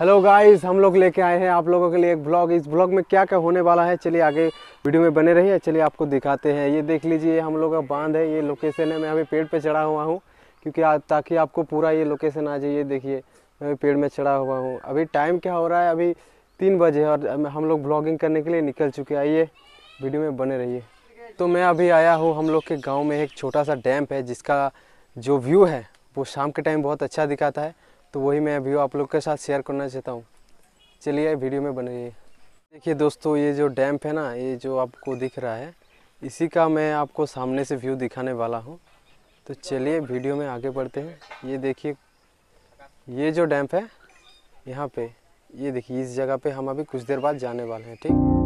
hello guys हम लोग लेके आए हैं आप लोगों के लिए एक ब्लॉग इस ब्लॉग में क्या क्या होने वाला है चलिए आगे वीडियो में बने रहिए चलिए आपको दिखाते हैं ये देख लीजिए हम लोग का बांध है ये लोकेशन है मैं अभी पेड़ पे चढ़ा हुआ हूँ क्योंकि ताकि आपको पूरा ये लोकेशन आ जाए ये देखिए मैं अभी पेड़ में चढ़ा हुआ हूँ अभी टाइम क्या हो रहा है अभी तीन बजे और हम लोग ब्लॉगिंग करने के लिए निकल चुके आइए वीडियो में बने रहिए तो मैं अभी आया हूँ हम लोग के गाँव में एक छोटा सा डैम्प है जिसका जो व्यू है वो शाम के टाइम बहुत अच्छा दिखाता है तो वही मैं व्यू आप लोग के साथ शेयर करना चाहता हूँ चलिए वीडियो में बन रही देखिए दोस्तों ये जो डैम्प है ना ये जो आपको दिख रहा है इसी का मैं आपको सामने से व्यू दिखाने वाला हूँ तो चलिए वीडियो में आगे बढ़ते हैं ये देखिए ये जो डैम्प है यहाँ पे ये देखिए इस जगह पे हम अभी कुछ देर बाद जाने वाले हैं ठीक